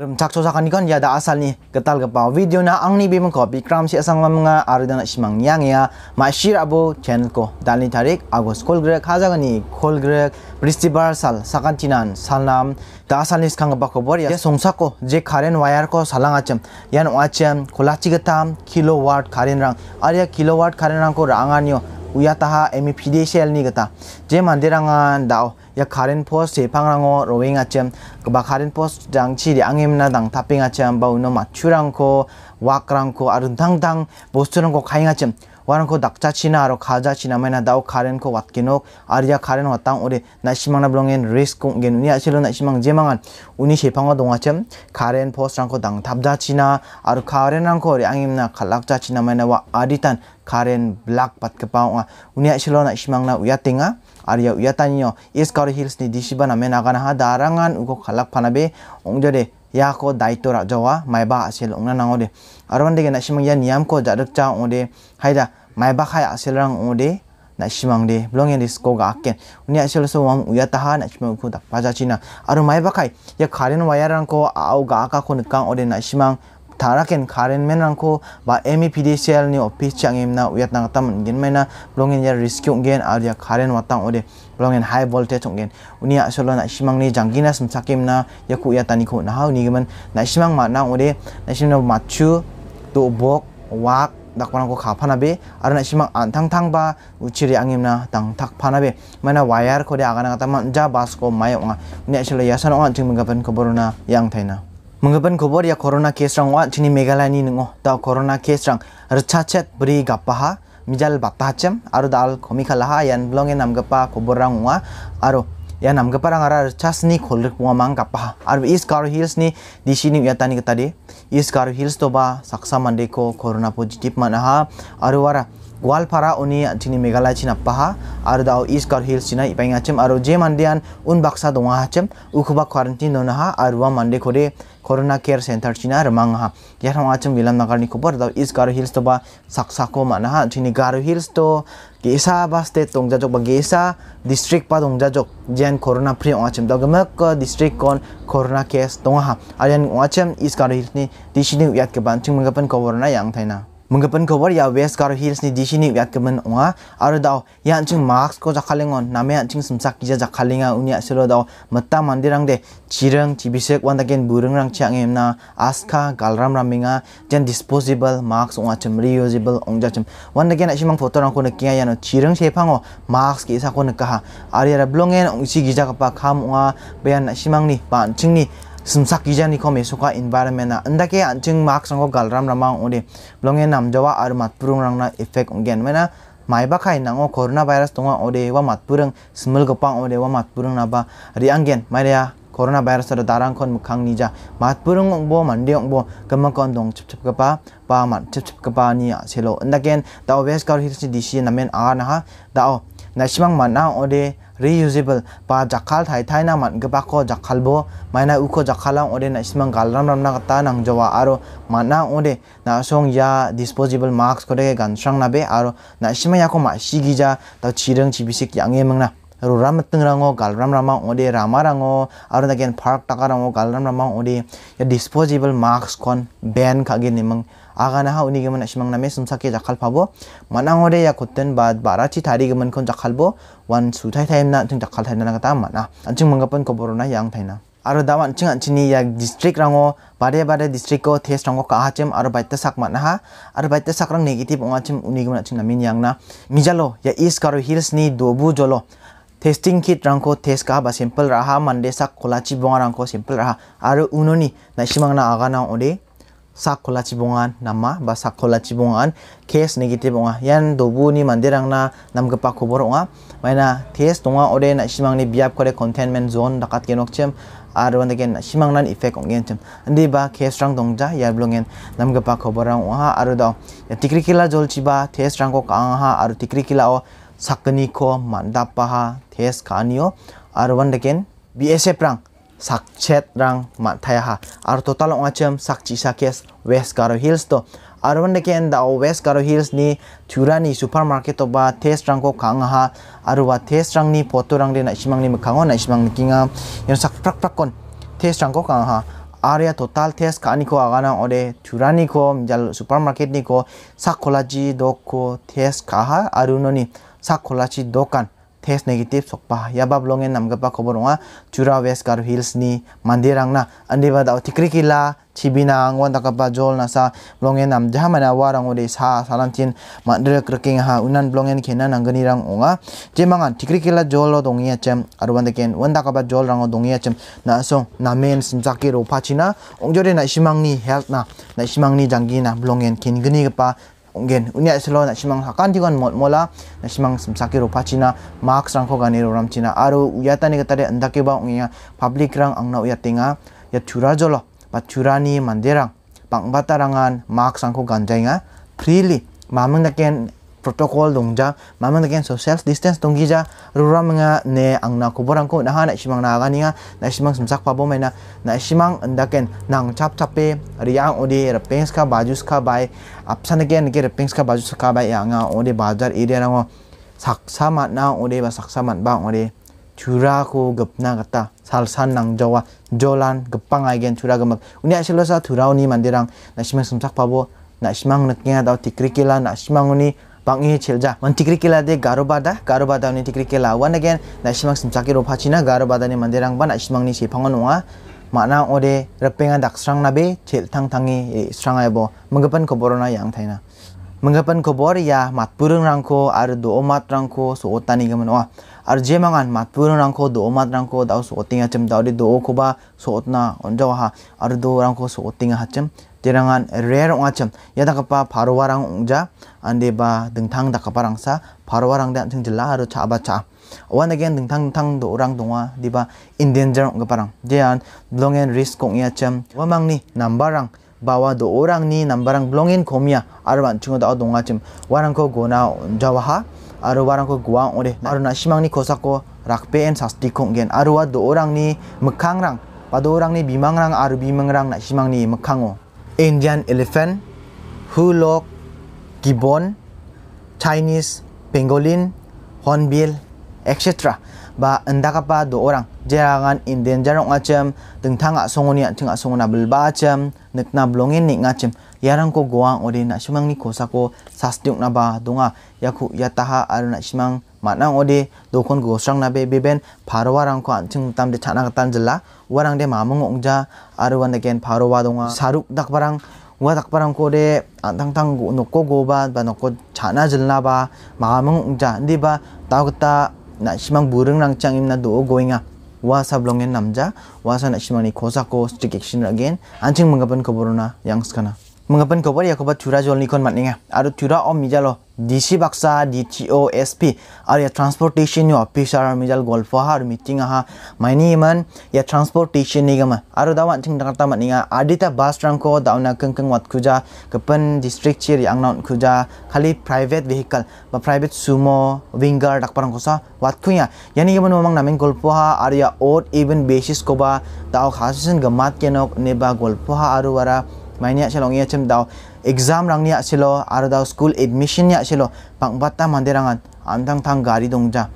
Rem chak cho sakan ikon yada asal ni getal gepa video na ang ni bi mong copy kram si asang mga aridana ismang yang ya ma shir abo channel ko dalni tarik agos kol grek hazagani kol grek bristibar sal sakan tinan salnam da asal ni skang gepa khobor ya songsa ko je karen wire ko salang acham yan wacham kholachi getam kilowatt karen rang arya kilowatt karen rang ko ranganyo uyataha mepd shell ni geta je mandirangan dao ya current post he pangrang o rowing acham ba current post dang chi ri angim na dang tapping acham ba uno machurang ko wakrang ko arun dang dang bostrang ko khaing acham waran ko dakcha china aro khaja china mena dau karen ko watkino arya karen watang ore nasimang h na blongen r i s k ko gen unia chilo nasimang h jemangan uni shepango dongachem karen post rang ko dang tabja china aro karen rang ko ore angimna khalakja china mena wa aditan karen black p a t k e p a n g a unia chilo nasimang h na uyatinga arya uyatanyo iskar disiba na hills ni mena 아 a 아 a 야 a 니 a 이 a 카르 힐스니 디시 k 나 메나가나하 다 a n a b e o n g j o 절 e yako daito ra jawa mai ba asel ongna nang ode arwan dege na shimang ya niyam ko jaduk cha ode haida mai ba khaya asel rang ode na shimang de blong yen disko ga ken uni asel so wam uya ta ha na shimang ku da paja china aru mai ba khai ya kharen wayar rang ko au ga ka kun kang ode na shimang taraken karen menang ko ba MEPDCL ni office chang im na uyat nang tam gen me na blongin ya risk yung gen al ya karen watang ode blongin high voltage yung gen uni ya solo na shimang ni jangkina sum sakim na ya ku uyat tani ko na hao ni gaman na shimang ma na ode na shimang na machu to bok wak dakwan ko khapana be ar na shimang antang tang ba uchiri angim na tang tak phana be mana wire ko de agana ta man ja bas ko mai ma ne chhle yasan ong chingmang gaban ko boruna yang thaina Mengapun kubur ya corona case rang wat chini megalani nungo da corona case rang rchachet beri gapaha mijal batacem aru dal komikalaha yan blonge namgapa kubur rang wa aru ya namgapa orang ara rchas ni kholik wa mang gapaha aru is karu hills ni di sini ya tani ketadi is karu hills toba saksa mandeko corona positif mana ha aru wara Gualpara uni chini Meghalaya china paha aru dao East Car Hills china ipeng achim aru je mandian un baksa donga achim ukhuba quarantine dona ha aru wa mande kore corona care centre चीना रमांग हा यार हम आचम विलम नगर की खबर द इस गारो हिल्स तो बा सक्सा को माना हा चिनी गारो हिल्स तो गेसा बा स्टेट तोंगजा जोक गेसा डिस्ट्रिक्ट पा तोंगजा जोक जेन कोरोना फ्री आचम द गमक डिस्ट्रिक्ट कोन कोरोना केस तोंग हा आर्यन आचम इस गारो हिल्स ने दिशिनि याद के बांचिंग मंगपन कोरोना यांग थाइना mungkin kau baru ya West Garo Hills ni di sini ya kemen unga ada dao yang cing Max kau jahalingon nama yang cing semasa kita jahalinga unia selo dao mata mandirang de cireng cibisek wandakin burung rang ciang emna aska galram raminga jen disposable Max unga cem reusable unja cem wandakin simang foto orang kau nakia ya no cireng sepango Max kisah kaha. Ari ada ada Ong unsi kita kapak ham unga bayan simang ni pancing ni सुमसा किजा निखो मेसुका environment आ अन्दाके आंचिंग mark संगो गालराम रामा उनि ब्लोंगे नामजवा आरो मातपुरुं रांगना इफेक्ट उंगेन मेना माइबा खाय नांगो कोरोना भाइरस दङ ओदे वा मातपुरुं स्मल गपा ओदे वा मातपुरुं नाबा रियांगेन माइरिया कोरोना भाइरस दा दारां खन मुखां निजा मातपुरुं बो मानदे बो गमा कन दों छप छप गपा बा मान छप छप गपा निया छेलो अन्दाके दा वेस्ट गाउ हिसि डीसी नामेन आ नाहा दा नासिमांग माना ओदे reusable pa jakhal thai thai na man gaba ko jakhal bo maina u ko jakhala ode na isma galram ram na ta nang jawa aro mana ode na song ya disposable mask ko de gan sang na be aro na isma ya ko ma sigi ja ta chirang chi bisik yang e mang na aro ram tung rango galram rama ode rama rango aro na gen park taka rango galram rama ode ya disposable mask kon ban ka ge ni mang agana ha unige man ashimang name sumsake jakal phabo manangore ya kotten bad barachi thari ge man kon jakal bo wan suthai thaim na thing jakal thaina na ta mana anching mangapan koborona yang thaina aro da wan ching anchini ya district rango bare bare district ko thes rango ka hachem aro baita sak man ha aro baita sak rang negative ong achim unige man aching namin yang na mijalo ya is karo hills ni dobu jolo testing kit रंगको test का बा सिंपल रहा मंडे सा कोलाची बोंग रंगको सिंपल रहा आरो उनोनी नाशिमांगना आगाना ओडे sakola chibongan nama ba sakola chibongan case negative onga yan dobu ni manderang na namgpa khobor onga maina test onga ore na simang ni biap kore containment zone dakat kenok chem ar wan again simang nan effect onge chem andi ba case rang dongja yar blongen namgpa khobor rang onga aru da ya tikri kila jol chiba test rang ko kang ha aru tikri kila o sakni ko manda paha test kanio ar wan again bsf rang sakchet rang mataya ha ar total ong acham sakchi sakes west garo hills to arwan de ken da west garo hills ni turani supermarket to ba test rang ko kang ha arwa test rang ni photo rang le na simang ni mkhang ona simang ni kinga yon sak prak prak kon test rang ko kang ha area ya total test ka ani ko agana ore turani ko jal supermarket ni ko sakholaji dokko test ka ha arunoni sakholaji dokan test negative sokpa ya bab longe namgapa khoborunga chura west gar hills ni mandirangna andiba da tikri kila chibina angwan takapa jol nasa longe nam jamana warang ode sa salantin mandre kriking ha unan longe khena nangani rang onga jemanga tikri kila jol lo dongia chem arwan de ken wanda kapa jol rang dongia chem na so na men sinjaki ro pachina ongjore na simang ni health na na simang ni jangina longe kin gni gapa ongen unia islo na simang hakan t i g o n mot mola na simang samsaki ro pachina marks a n g ko gani ro ramchina aro uyata ni gatare anda ke ba ongia public rang ang na uyatenga ya chura jolo ba churani manderang pangba tarangan marks a n g ko ganjainga freely mamang na ken protokol dong ja mamang dengan social distance dong ja rura menga ne ang na kuburan ko na hana simang na ganinga na simang sumsak pabo mena, na simang ndaken nang chap chape riang odi repens ka bajus ka bai apsan again ge repens ka bajus ka bai anga odi bazar area na ngo saksa mat na odi ba saksa mat ba odi chura ko gapna kata salsan nang jawa jolan gepang again chura gamak unya selosa thurauni mandirang na simang sumsak pabo, bo na simang nakya da tikrikila na simang ni bangi chilja man tikri kila de garobada garobada ni tikri kila one again nasimang simsaki ro phachina garobada ni mandirang ba nasimang ni sephang nonga mana ode rapenga daksrang nabe chil thang thangi srangai bo mangpan ko borona yang thaina menggapan kobor ya mat purung rangko ar do omat rangko so otani gaman wa ar je mangan mat purung rangko do omat rangko dau so otinga chem dau de do ko ba so otna onja wa ar do rangko so otinga hachem jerangan rare ong achem ya dakapa parwa rang ongja ande ba dengthang dakapa rangsa parwa rang dan thing jilla ar cha ba cha one again dengthang thang do orang donga diba in danger ong gaparang jean long and risk ong ya chem wa mangni number rang bawa do orang ni nambarang blongin komia arwan chungo da dong achim warang ko gona jawa aru warang ko gwa ore aru nak simang ni kosako rakpe en sasti kongen aru wa do orang ni mekang rang Padu orang ni bimang rang aru bimang rang nak simang ni mekang o indian elephant hulok gibbon chinese pangolin hornbill etc ba endaka pa do orang jerangan indian jarong acham tengthang a songoni achang a songona bulba acham nikna blongin ni ngachim yarang ko goa ori na shimang ni khosa ko sastyuk na ba dunga yakhu yataha ar na shimang manang ode dokon go sang na be beben pharowa rang ko anching tam de thana ka tanjala warang de mamung ongja ar wan again pharowa dunga saruk dak parang wa dak parang ko de antang tang go nokko go ba ba nokko chana jilna ba mamung ongja ndi ba taw na shimang burung rang changim na do going up wa sablongen namja wa sa na shimang ni kosako strict action again anching mangapan ko yang skana mengapun kau beri aku buat curah ya, jual nikon mat nengah. Eh? Aduh curah om mijal lo. DC baksa, DTO, SP, ada transportation ni apa sih orang mijal golf ha, ada meeting ha. Maini eman ya transportation ni gama. Aduh dah macam tengah tama ni gama. Ada tak bus rangko dah nak keng keng wat kuja, kapan district chair yang nak kuja, kali private vehicle, ba private sumo, winger, tak perang kosa wat kuya. Yang ni gama memang nama golf ha, ada ya odd even basis koba, dah khasisan gemat kena neba golf ha, aduh wara mai nia chelong ye chem dau exam rang nia chelo ar dau school admission nia chelo pang batta mande rangan antang tang gari dongja,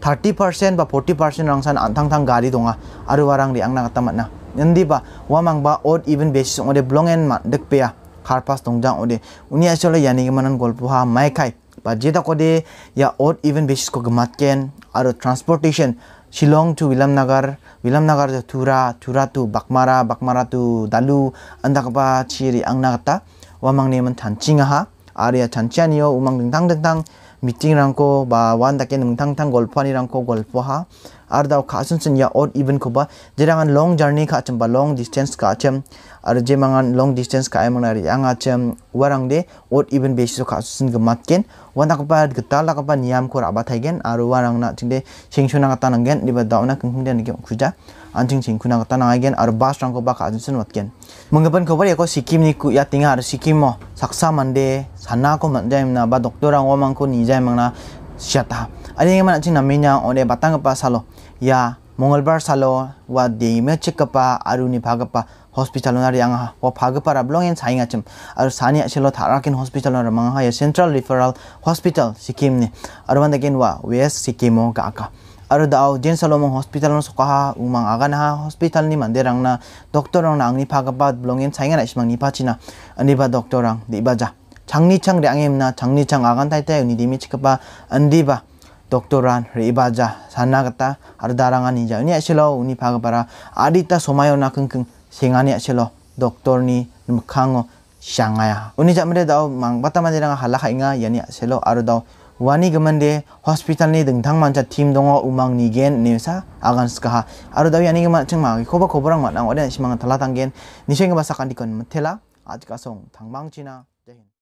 30% ba 40% rang san antang tang gari donga aru warang ri angna katam na ndi ba wa mang ba odd even basis ode blongen en ma dek pe ya kharpas dong ja ode uni chelo yani manan golpu mai kai but jeta kode ya or even basis ko gematken aro transportation Shillong to Vilamnagar, Vilamnagar to Tura, Tura to Bakmara, Bakmara to Dalu, Andakaba, Chiri Angnagata, Wamang name and Tanchingaha, Aria Tanchanio, Umang Dang Dang, meeting rangko ba wan da ken thang thang golf pani rangko golf ha ar da kha sun sun ya or even ko ba jerang long journey kha chamba long distance kha cham ar je mangan long distance kha emang ar yang a cham warang de or even be so kha sun ge mat ken wan da ba ge ta ba niyam ko ra ba thai gen na ching de sing chu na ka ta anjing cing kuna kata nang agen ar bas rang ko ba khajin sun watken mangapan khobar ya ko sikim ni ku ya tinga ar sikim mo saksa mande sana ko man jaim na doktor ang omang ko ni mangna syata ari ngam anjing nama nya? ore batang pa salo ya mongolbar salo wa de me chek pa aruni bhagapa hospital nara ri anga wa bhagapa rablong en saing achim ar sani achelo tharakin hospital nara mangha ya central referral hospital sikim ni arwan again wa west sikim mo ga aro daw jen salomong hospital no sokaha umang agana ha hospital ni manderang na doktor rang na angni phagaba blongin chainga na simang ni pachina ani ba doktor rang di ba ja changni chang reangem na changni chang agan tai tai ni dimi chikapa andi ba doktor ran re ba ja sanna gata aro darang ani ja ni asilo uni phagabara adita somayo na kung kung singani asilo doktor ni mukhango shangaya ha. uni jamre daw mang bata manderang halakha inga yani asilo aro daw wani gamande hospital ni ding thangman cha team dongo umang ni gen neusa agan ska ha aru dawi ani gamang chang ma ki khoba khobrang ma na wadan simang thala tang gen ni sheng ba sakandi kon mathela ajka song